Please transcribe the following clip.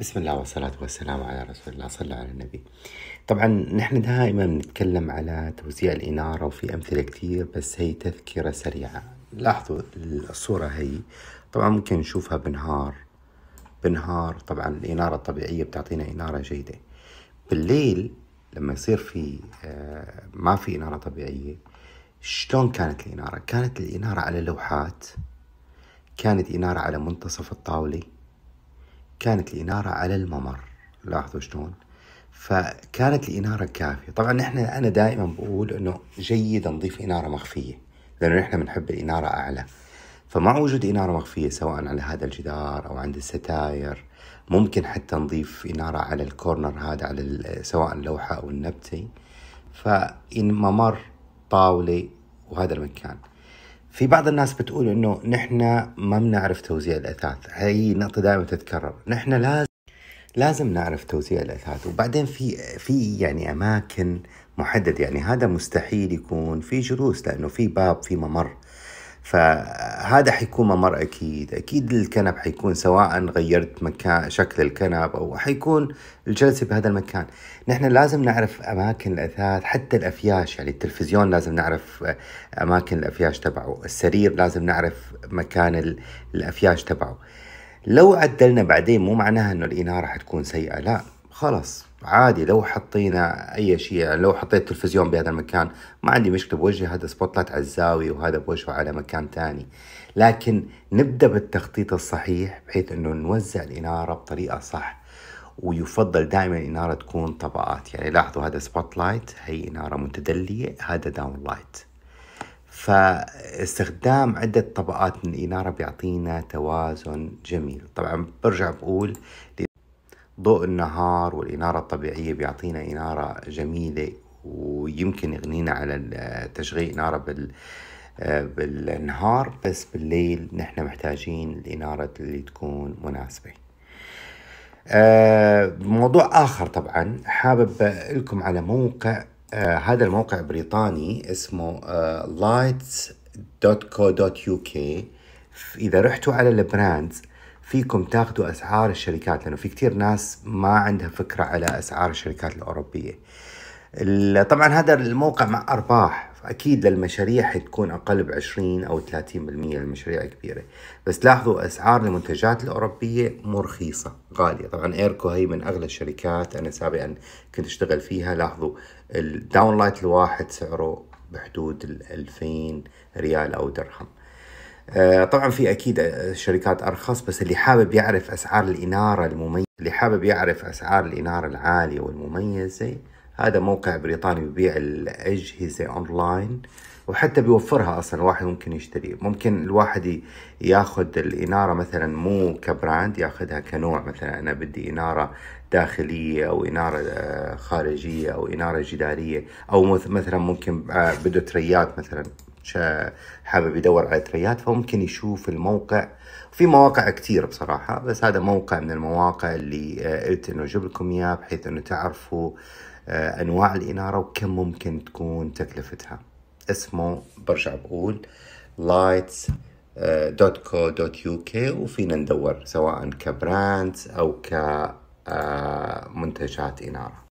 بسم الله والصلاة والسلام على رسول الله صلى الله على النبي طبعا نحن دائما نتكلم على توزيع الإنارة وفي أمثلة كثير بس هي تذكرة سريعة لاحظوا الصورة هي طبعا ممكن نشوفها بنهار بنهار طبعا الإنارة الطبيعية بتعطينا إنارة جيدة بالليل لما يصير في آه، ما في إنارة طبيعية شلون كانت الإنارة؟ كانت الإنارة على لوحات كانت إنارة على منتصف الطاولة كانت الإنارة على الممر لاحظوا شلون فكانت الإنارة كافية طبعا نحن أنا دائما بقول أنه جيد نضيف إنارة مخفية لأنه نحن بنحب الإنارة أعلى فمع وجود إنارة مخفية سواء على هذا الجدار أو عند الستاير ممكن حتى نضيف إنارة على الكورنر هذا على سواء اللوحة أو النبتة فإن ممر طاولة وهذا المكان في بعض الناس بتقول انه نحن ما بنعرف توزيع الاثاث هي نقطه دائما تتكرر نحن لازم لازم نعرف توزيع الاثاث وبعدين في في يعني اماكن محدده يعني هذا مستحيل يكون في جلوس لانه في باب في ممر فهذا حيكون ممر اكيد اكيد الكنب حيكون سواء غيرت مكان شكل الكنب او حيكون الجلسه بهذا المكان نحن لازم نعرف اماكن الاثاث حتى الافياش يعني التلفزيون لازم نعرف اماكن الافياش تبعه السرير لازم نعرف مكان الافياش تبعه لو عدلنا بعدين مو معناها انه الاناره حتكون سيئه لا خلص عادي لو حطينا اي شيء يعني لو حطيت تلفزيون بهذا المكان ما عندي مشكله بوجه هذا سبوت لايت على الزاويه وهذا بوجهه على مكان ثاني لكن نبدا بالتخطيط الصحيح بحيث انه نوزع الاناره بطريقه صح ويفضل دائما الاناره تكون طبقات يعني لاحظوا هذا سبوت لايت هي اناره متدليه هذا داون لايت فاستخدام عدة طبقات من الإنارة بيعطينا توازن جميل طبعا برجع بقول ضوء النهار والإنارة الطبيعية بيعطينا إنارة جميلة ويمكن يغنينا على تشغيل إنارة بال بالنهار بس بالليل نحن محتاجين الإنارة اللي تكون مناسبة آه، موضوع آخر طبعا حابب لكم على موقع آه، هذا الموقع بريطاني اسمه آه، lights.co.uk إذا رحتوا على البراندز فيكم تاخذوا اسعار الشركات لانه في كثير ناس ما عندها فكره على اسعار الشركات الاوروبيه طبعا هذا الموقع مع ارباح اكيد للمشاريع حتكون اقل ب 20 او 30% للمشاريع الكبيره بس لاحظوا اسعار المنتجات الاوروبيه مو رخيصه غاليه طبعا ايركو هي من اغلى الشركات انا سابقا كنت اشتغل فيها لاحظوا الداون لايت الواحد سعره بحدود ال 2000 ريال او درهم آه، طبعا في اكيد آه، شركات ارخص بس اللي حابب يعرف اسعار الاناره المميزه اللي حابب يعرف اسعار الاناره العاليه والمميزه هذا موقع بريطاني بيبيع الاجهزه اونلاين وحتى بيوفرها اصلا الواحد ممكن يشتري ممكن الواحد ياخذ الاناره مثلا مو كبراند ياخذها كنوع مثلا انا بدي اناره داخليه او اناره آه، خارجيه او اناره جداريه او مثلا ممكن بده تريات مثلا حابب يدور على ثريات فممكن يشوف الموقع في مواقع كثير بصراحة بس هذا موقع من المواقع اللي آه، قلت انه اجيب لكم اياه بحيث انه تعرفوا آه، انواع الانارة وكم ممكن تكون تكلفتها اسمه برجع بقول lights دوت كو دوت يو كي وفينا ندور سواء كبراند او كمنتجات آه، اناره